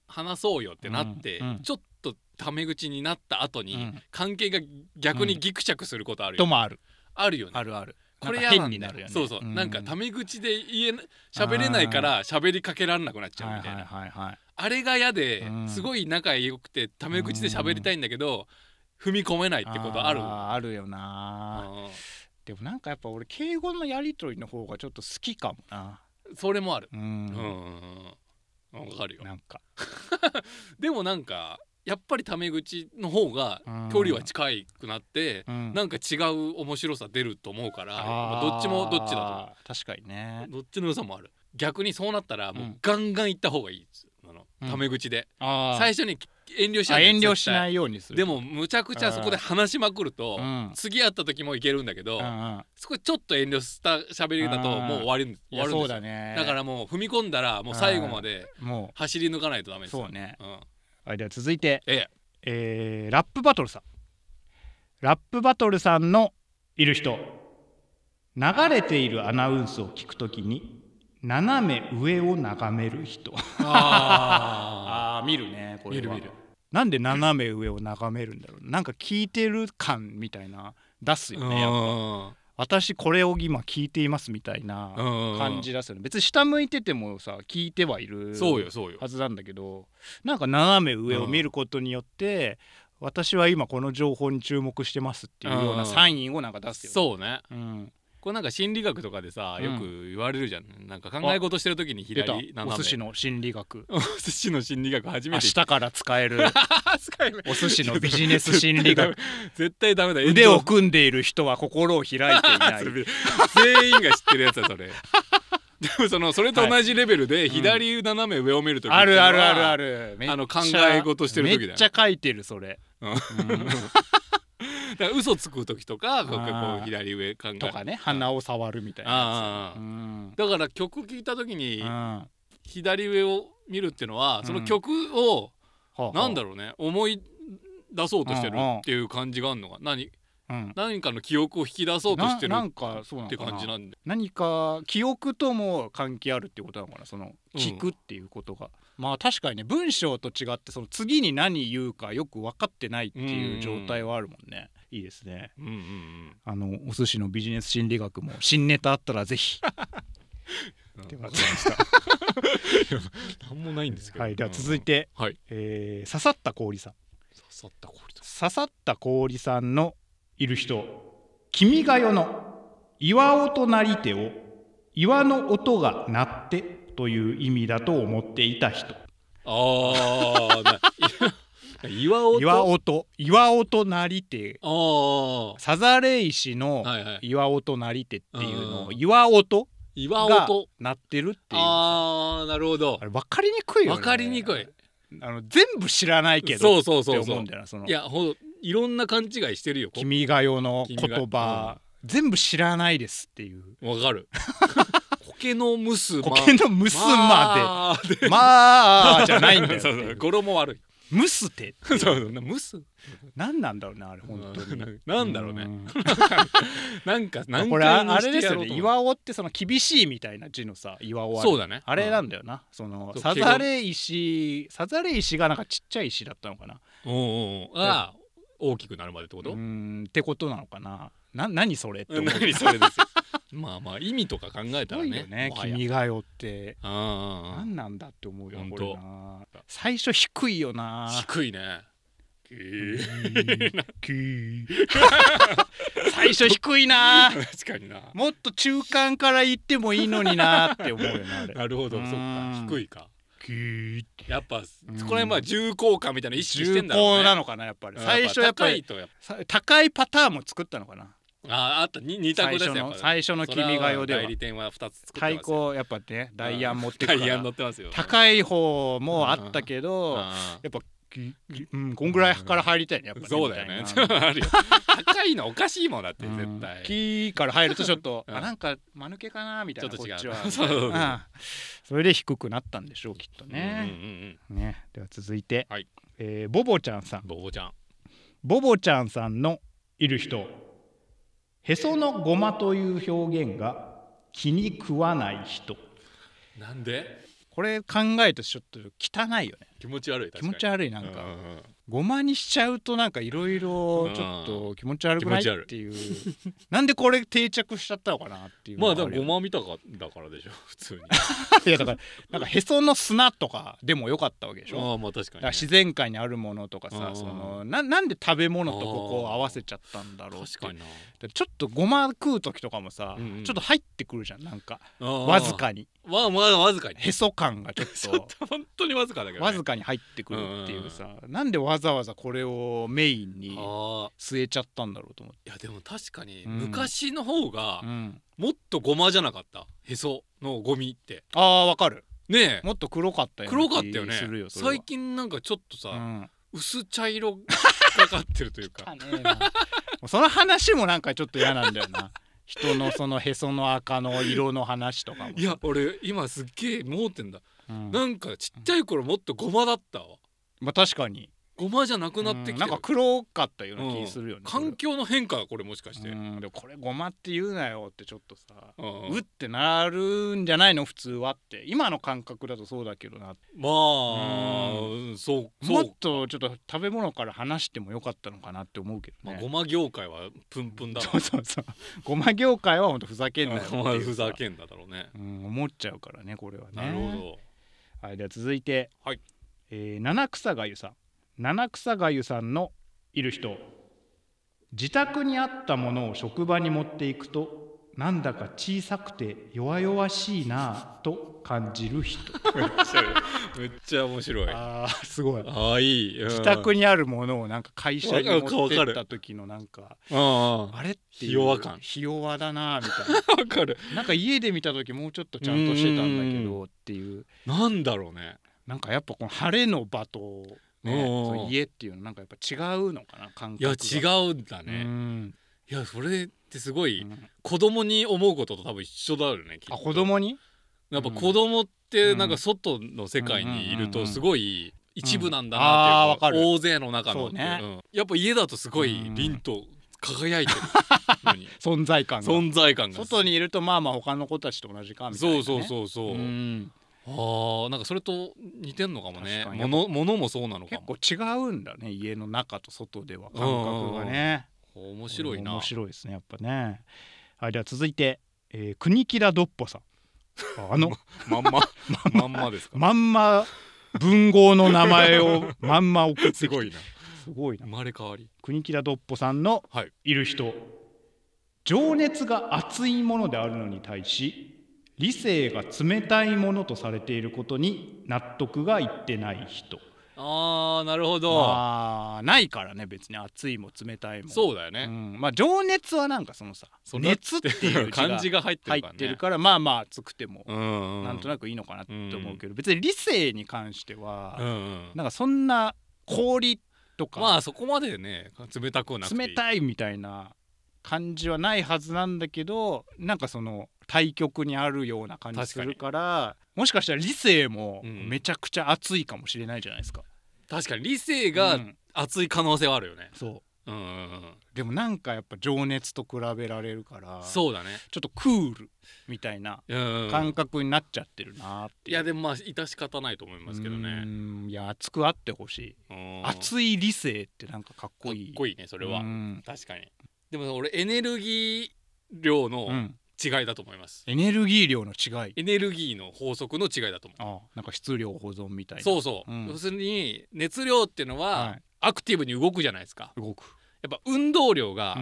話そうよってなって、うん、ちょっとタメ口になった後に関係が逆にギクシャクすることあるよ、ともあるあるよねあるあるこれ変になるよねそうそう、うん、なんかタメ口で言え喋れないから喋りかけられなくなっちゃうみたいな、はいはい、あれが嫌ですごい仲良くてタメ口で喋りたいんだけど踏み込めないってことあるあるよなでもなんかやっぱ俺敬語のやり取りの方がちょっと好きかもなそれもあるうんわかるよなんか (laughs) でもなんかやっぱりタメ口の方が距離は近いくなって、うん、なんか違う面白さ出ると思うから、うん、どっちもどっちだと確かにねどっちの良さもある逆にそうなったらもうガンガン行った方がいいです、あのタメ口で、うん、最初に遠慮しない遠慮しないようにするでもむちゃくちゃそこで話しまくると、うん、次会った時もいけるんだけど、うん、そこちょっと遠慮した喋りだともう終わり、うん、終わるんですだ,、ね、だからもう踏み込んだらもう最後まで走り抜かないとダメですよ、ね、うんはい、では続いて、えええー、ラップバトルさんラップバトルさんのいる人流れているアナウンスを聞くときに斜め上を眺める人あ (laughs) あ見るねこれ見る見るなんで斜め上を眺めるんだろうなんか聞いてる感みたいな出すよねやっぱ私これを今聞いていますみたいな感じだすよね、別に下向いててもさ聞いてはいるはずなんだけどなんか斜め上を見ることによって、私は今この情報に注目してますっていうようなサインをなんか出すよね。そうね、うん、こうなんか心理学とかでさよく言われるじゃん、うん、なんか考え事してる時に左お寿司の心理学 (laughs) お寿司の心理学初めて明日から使える (laughs) お寿司のビジネス心理学 (laughs) 絶対ダメだ腕を組んでいる人は心を開いていない全員が知ってるやつだそれでもそのそれと同じレベルで左斜め上を見るとき、はいうん、あるあるあるあるあの考え事してる時だめっちゃ書いてるそれ、うんだから嘘つく時とかこう左上考えとかね鼻を触るみたいな、うん、だから曲聴いた時に左上を見るっていうのはその曲を、なんだろうね思い出そうとしてるっていう感じがあるのが何、うん、何かの記憶を引き出そうとしてるなんかそうって感じなんで何か記憶とも関係あるっていうことなのかなその聞くっていうことが、まあ確かにね文章と違ってその次に何言うかよく分かってないっていう状態はあるもんね。いいですね、うんうんうん、あのお寿司のビジネス心理学も新ネタあったらぜひ何 (laughs) もないんですけど。はい、では続いて、うん、はい、えー、刺さった氷さん。刺さった氷さん。刺さった氷さんのいる人。君が代の岩音なり手を岩の音が鳴ってという意味だと思っていた人。ああ岩尾岩音岩音なりて手さざれ石の岩尾となりてっていうのを岩と岩尾となってるっていうああなるほどあれ分かりにくいよね分かりにくいあの全部知らないけどそうそうそうそういやほいろんな勘違いしてるよ君が代の言葉、うん、全部知らないですっていうわかる (laughs) けのむすま。苔のむすまで。まあ、じゃないんだよ。(laughs) そ語呂も悪い。むすて。そうそうな、むす。何なんだろうな、あれ、本当に。なんだろうね。(laughs) なんか、なんこれ、あれですよね。岩尾ってその厳しいみたいな字のさ、岩尾。そうだね。あれなんだよな。その、さざれ石、さざれ石がなんかちっちゃい石だったのかな。おおあ大きくなるまでってことうん、ってことなのかな。な、何それって何それですよ。まあまあ意味とか考えたらねね君が代って何なんだって思うよ本当最初低いよな低いね最初低いな (laughs) 確かになもっと中間から言ってもいいのになって思うよななるほどそっか低いかやっぱそこら辺まあ重厚感みたいな意識してんだろうね重厚なのかなやっぱり最初やっぱり高いパターンも作ったのかなああった二択ですよ最初の「君が代」では代理店は二つ作っやっぱねダイヤン持ってくダイヤン乗ってますよ高い方もあったけどやっぱうん、こんぐらいから入りたいねやっぱ、そうだよね高いのおかしいもんだって絶対「木から入るとちょっと、あなんか間抜けかなみたいなちょっと違うそうそれで低くなったんでしょうきっとねねでは続いて、はいえボボちゃんさんボボちゃんボボちゃんさんのいる人へそのごまという表現が気に食わない人なんでこれ考えるとちょっと汚いよね気持ち悪い気持ち悪いなんか、うんうんごまにしちゃうとなんかいろいろちょっと気持ち悪くないっていうなんでこれ定着しちゃったのかなっていうまあでもごま見たかだからでしょ普通に (laughs) いやだからなんかへその砂とかでもよかったわけでしょあまあ確かに、ね、か自然界にあるものとかさそのななんで食べ物とここを合わせちゃったんだろう確かにちょっとごま食う時とかもさ、うんうん、ちょっと入ってくるじゃんなんかわずかにわわわずかにへそ感が (laughs) ちょっと本当にわずかだけど、ね、わずかに入ってくるっていうさ、うん、なんでわわざわざこれをメインに据えちゃったんだろうと思っていやでも確かに昔の方がもっとごまじゃなかった、へそのゴミってああわかるねもっと黒かったよね黒かったよね最近なんかちょっとさ、うん、薄茶色 (laughs) かかってるというかその話もなんかちょっと嫌なんだよな (laughs) 人のそのへその赤の色の話とかもいや俺今すっげえ盲点だ、うん、なんかちっちゃい頃もっとごまだったわまあ確かにごまじゃなくなってきて、ん、なんか黒かったような気するよね、うん、環境の変化これもしかして、でもこれごまって言うなよってちょっとさ、うん、うってなるんじゃないの普通はって今の感覚だとそうだけどなまあ、うん、そうもっとちょっと食べ物から話してもよかったのかなって思うけどね、まあ、ごま業界はプンプンだ (laughs) そうそうそうごま業界はふざけんなよふざけんだだろうね、うん、思っちゃうからねこれはねなるほどはいでは続いて、はいえー、七草がゆさん七草がゆさんのいる人自宅にあったものを職場に持っていくとなんだか小さくて弱々しいなぁと感じる人めっちゃ面白いああすごいああいい、うん、自宅にあるものをなんか会社に持ってった時のなんかあれってひ弱感ひ弱だなぁみたいな (laughs) わかるなんか家で見た時もうちょっとちゃんとしてたんだけどっていうなんだろうねなんかやっぱこの晴れの場とね、その家っていうのなんかやっぱ違うのかな感覚がいや違うんだね、うん、いやそれってすごい、うん、子供に思うことと多分一緒だよねきっとあ子供にやっぱ子供ってなんか外の世界にいるとすごい一部なんだなっていう、大勢の中の、ねうん、やっぱ家だとすごい凛と輝いてる (laughs) 存在感が存在感が外にいるとまあまあ他の子たちと同じかみたいな、ね、そうそうそうそう、うんああなんかそれと似てんのかもねものものもそうなのかも結構違うんだね家の中と外では感覚がね面白いな面白いですねやっぱねはいでは続いて、えー、国木田どっぽさんあの (laughs) まんままんまですかまんま文豪の名前を (laughs) まんま送ってすごいなすごいな生まれ変わり国木田どっぽさんのいる人、はい、情熱が熱いものであるのに対し理性が冷たいものとされていることに納得がいってない人あーなるほど、まあないからね別に熱いも冷たいもそうだよね、うんまあ情熱はなんかそのさそ熱っていう (laughs) 感じが入って入るから、ね、ってるからまあまあ熱くてもうんなんとなくいいのかなって思うけど、別に理性に関しては、うんなんかそんな氷とかまあそこまでね冷たくはなくて冷たいみたいな感じはないはずなんだけどなんかその対極にあるような感じするからもしかしたら理性もめちゃくちゃ熱いかもしれないじゃないですか。確かに理性が熱い可能性はあるよね。うん、そううんうんうん、でもなんかやっぱ情熱と比べられるからそうだねちょっとクールみたいな感覚になっちゃってるなってい,、やでもまあ致し方ないと思いますけどねいや熱くあってほしい熱い理性ってなんかかっこいいかっこいいねそれは確かにでも俺エネルギー量の違いだと思いますエネルギー量の違いエネルギーの法則の違いだと思うああなんか質量保存みたいなそうそう、うん、要するに熱量っていうのは、アクティブに動くじゃないですか動くやっぱ運動量が、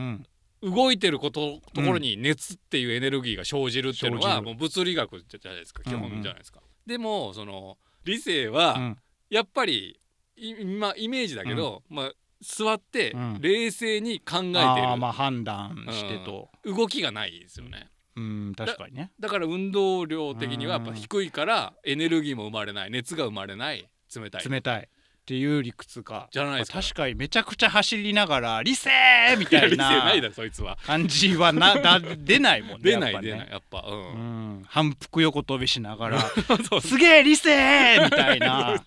動いてることところに熱っていうエネルギーが生じるっていうのはもう物理学じゃないですか基本じゃないですか。うんうん、でもその理性はやっぱり今、ま、イメージだけど、うん、まあ、座って冷静に考えている、まあ判断してと、動きがないですよね。うん確かにねだから運動量的にはやっぱ低いからエネルギーも生まれない熱が生まれない冷たい冷たいっていう理屈かじゃないですか、まあ、確かにめちゃくちゃ走りながら「理性!」みたいな (laughs) 感じはなだ出ないもんね (laughs) 出ない、ね、出ないやっぱ、うん、うん、反復横跳びしながら「(laughs) すげえ理性!」みたいな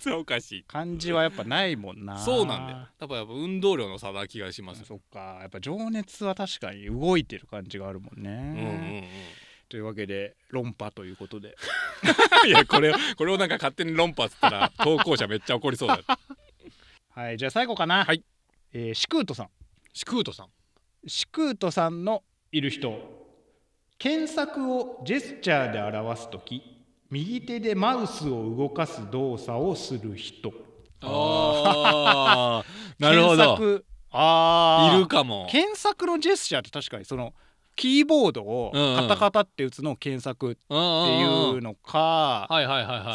感じはやっぱないもんなそうなんだよ多分やっぱ運動量の差な気がします、ね、そっかやっぱ情熱は確かに動いてる感じがあるもんねうんうんうんというわけで論破ということで (laughs) いやこれこれをなんか勝手に論破っつったら投稿者めっちゃ怒りそうだはいじゃあ最後かなはいえー、シクートさんシクートさんシクートさんのいる人検索をジェスチャーで表す時右手でマウスを動かす動作をする人ああなるほどああいるかも検索のジェスチャーって確かにその「キーボードをカタカタって打つのを検索っていうのか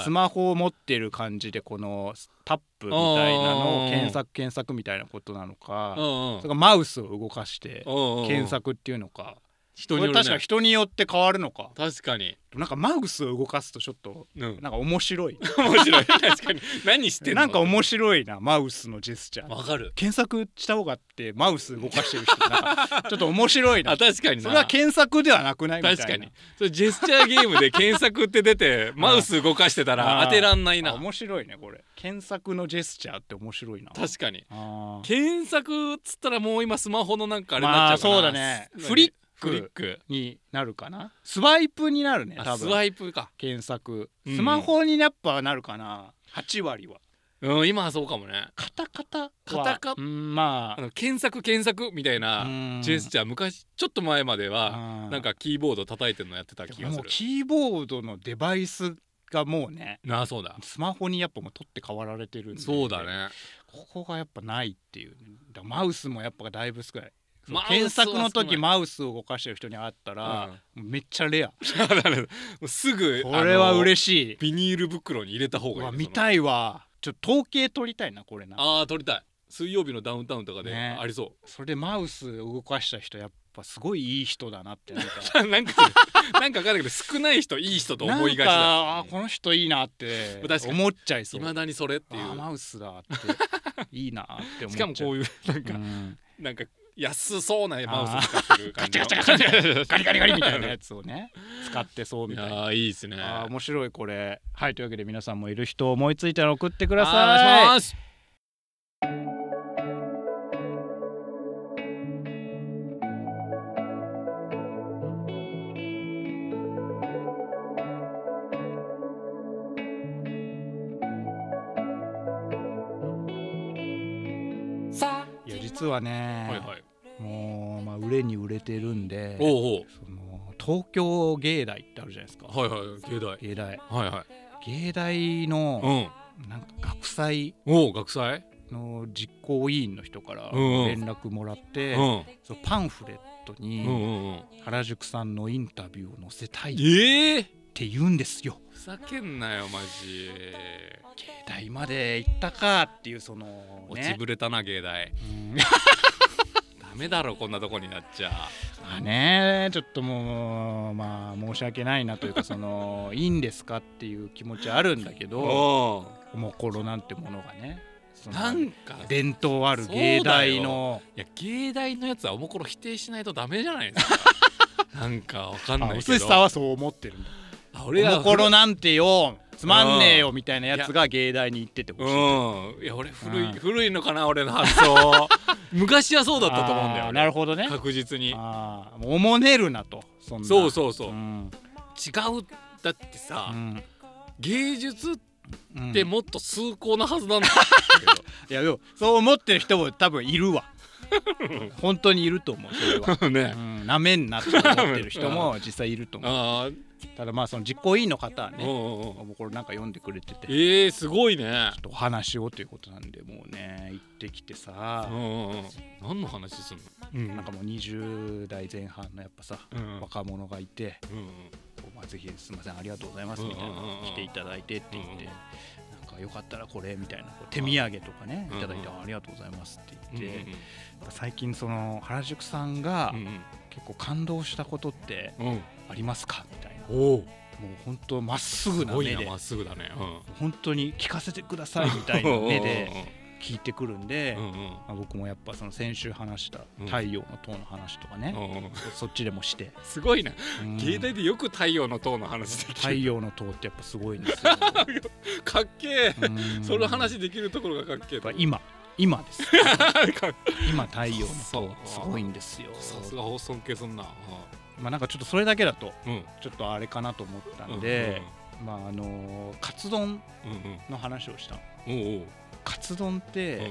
スマホを持ってる感じでこのタップみたいなのを検索検索みたいなことなのかそれかマウスを動かして検索っていうのか人による、ね、確か人によって変わるのか確かになんかマウスを動かすとちょっと、うん、なんか面白い (laughs) 面白い確かに何してんのなんか面白いなマウスのジェスチャーわかる検索した方がってマウス動かしてる人ちょっと面白いな (laughs) 確かにそれは検索ではなくないみたいな確かにそれジェスチャーゲームで検索って出て (laughs) マウス動かしてたら当てらんないな面白いねこれ検索のジェスチャーって面白いな確かに検索っつったらもう今スマホのなんかあれになっちゃうから、まあ、そうだねフリックリックになるかなスワイプになるね多分スワイプか検索スマホにやっぱなるかな、うん、8割はうん今はそうかもねカタカタカタカまああの検索検索みたいなジェスチャー昔ちょっと前まではなんかキーボード叩いてるのやってた気がするキーボードのデバイスがもうねなあそうだスマホにやっぱもう取って代わられてるんでそうだねここがやっぱないっていうマウスもやっぱだいぶ少ない検索の時マウスを動かしてる人に会ったら、うん、めっちゃレア (laughs) すぐこれは嬉しいビニール袋に入れた方がいい見たいわちょっと統計取りたいなこれなあ取りたい水曜日のダウンタウンとかで、ね、ありそう、それでマウス動かした人やっぱすごいいい人だなって (laughs) なんかなんかなんか分かんないけど少ない人いい人と思いがちだ、ね、この人いいなって思っちゃいそういまだにそれっていうマウスだっていいなって思っちゃう (laughs) しかもこういうなんか、うん、なんか安そうなマウス使ってる感じガチャガチャガチャガリガリガリみたいなやつをね (laughs) 使ってそうみたいなあいいですねあ面白いこれはいというわけで皆さんもいる人思いついたら送ってくださいお願いします実はねれに売れてるんでおうおうその東京芸大ってあるじゃないですかはいはい芸大芸大はいはい芸大の、うん、なんか学祭おお学祭の実行委員の人から連絡もらって、うんうん、そのパンフレットに原宿さんのインタビューを載せたいって言うんですよ。えー、ふざけんなよマジ芸大まで行ったかっていうその、ね、落ちぶれたな芸大。うんメだろこんなとこになっちゃまあねちょっともうまあ申し訳ないなというかそのいいんですかっていう気持ちあるんだけどもうコロなんてものがねなんか伝統ある芸大のいや芸大のやつはおもころ否定しないとダメじゃないですか (laughs) なんかわかんないけどお寿司さんはそう思ってるんだ俺おもころなんてよつまんねえよみたいなやつが芸大に行っててほしい、うん、いや俺古い、古いのかな俺の発想 (laughs) 昔はそうだったと思うんだよなるほどね確実におもねるなとそんなそうそうそう、うん、違うだってさ、うん、芸術ってもっと崇高なはずなんだけど、うん、いやでもそう思ってる人も多分いるわ (laughs) 本当にいると思うそれは、(laughs) ねうん、めんなって思ってる人も実際いると思う、ただまあその実行委員の方はね、うんうこれなんか読んでくれててえー、すごいねちょっとお話をということなんでもうね行ってきてさ、ううんう何の話すんの、うん、なんかもう20代前半のやっぱさ、うん、若者がいて、うんうまあ、ぜひすみませんありがとうございますみたいな、うんうん、来ていただいてって言って。よかったらこれみたいな手土産とかねいただいて、ありがとうございますって言って、うんうん、最近その原宿さんが結構感動したことってありますかみたいな。おおもう本当まっすぐな目でまっすぐだね、うん、本当に聞かせてくださいみたいな (laughs) 目で聞いてくるんで、うんうん、まあ、僕もやっぱその先週話した「太陽の塔」の話とかね、うんそっちでもしてすごいな、うん、芸大でよく「太陽の塔」の話できる太陽の塔ってやっぱすごいんですよ (laughs) かっけえその話できるところがかっけえ今今です (laughs) 今太陽の塔すごいんですよさすが送系すんな、まあ、なんかちょっとそれだけだと、ちょっとあれかなと思ったんで、まああのカツ丼の話をした、カツ丼って、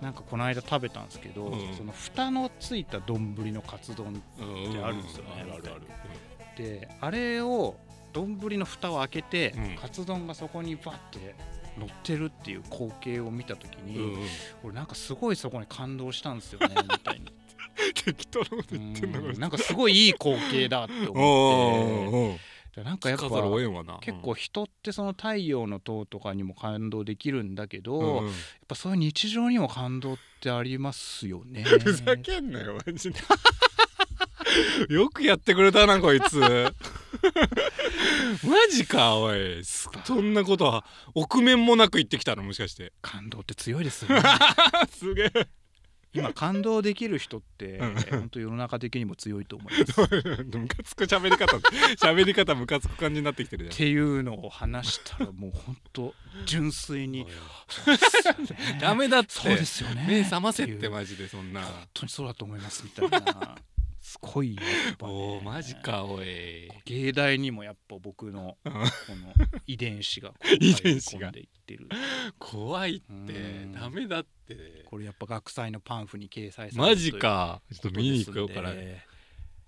なんかこの間食べたんですけど、その蓋のついた丼のカツ丼ってあるんですよね。であれを丼の蓋を開けて、カツ丼がそこにバッて乗ってるっていう光景を見た時に、俺なんかすごいそこに感動したんですよねみたいな。(laughs) 適当なこと言ってんかなんかすごいいい光景だって思って。なんかやっぱ結構人ってその太陽の塔とかにも感動できるんだけど、やっぱそういう日常にも感動ってありますよね。(laughs) ふざけんなよマジで (laughs) よくやってくれたなこいつマジかおいそんなことは臆面もなく言ってきたのもしかして感動って強いですよねすげえ今感動できる人って本当世の中的にも強いと思います (laughs) ムカつく喋り方喋り方ムカつく感じになってきてるじゃんっていうのを話したらもう本当純粋に (laughs) ダメだってそうですよね目覚ませってマジでそんな本当にそうだと思いますみたいなすごい、ね、おマジかおい芸大にもやっぱ僕のこの遺伝子が (laughs) 遺伝子が怖いってダメだってこれやっぱ学祭のパンフに掲載されてマジかちょっと見に行くから、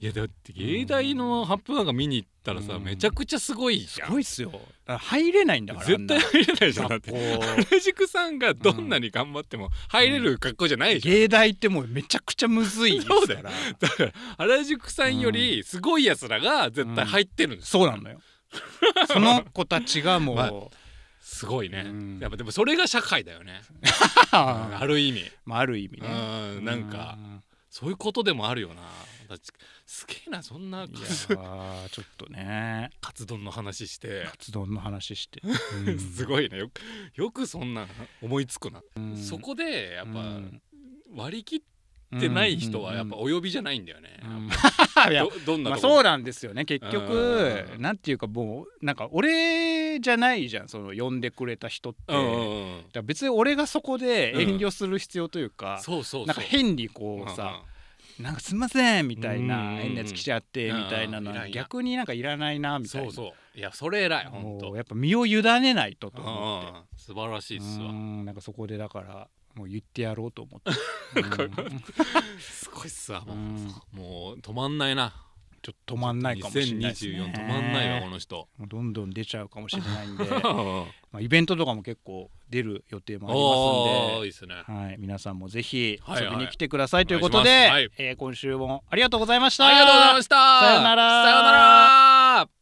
いやだって芸大の発表なんか見に行ったらさ、めちゃくちゃすごいじゃんすごいっすよ入れないんだから絶対入れないじゃんだって原宿さんがどんなに頑張っても入れる格好じゃないじゃん、芸大ってもうめちゃくちゃむずいそうだだから原宿さんよりすごいやつらが絶対入ってるんですよ、そうなのよその子たちがもう、すごいね、やっぱでもそれが社会だよね (laughs) ある意味、まあ、ある意味ねうんなんかそういうことでもあるよなすげえなそんなちょっとねカツ丼の話してカツ丼の話して、(laughs) うん、すごいねよくそんな思いつくな、うん、そこでやっぱ、うん、割り切ってない人はやっぱお呼びじゃないんだよね、(laughs) どんな、まあ、そうなんですよね結局なんていうかもうなんか俺じゃないじゃんその呼んでくれた人って、だ別に俺がそこで遠慮する必要というか、そうそうなんか変にこうさ、なんかすみませんみたいなやつ来ちゃってみたいなのは逆になんかいらないなみたいなそういやそれ偉い本当やっぱ身を委ねないとと思って素晴らしいっすわなんかそこでだからもう言ってやろうと思って (laughs) (laughs) すごいっすわもう止まんないなちょっと止まんないかもしれないですね2 0止まんないわこの人どんどん出ちゃうかもしれないんで (laughs) まあイベントとかも結構出る予定もありますんで、ね、はい、皆さんもぜひ遊びに来てくださいということで、はいはい、えー、今週もありがとうございましたありがとうございましたさよならさよなら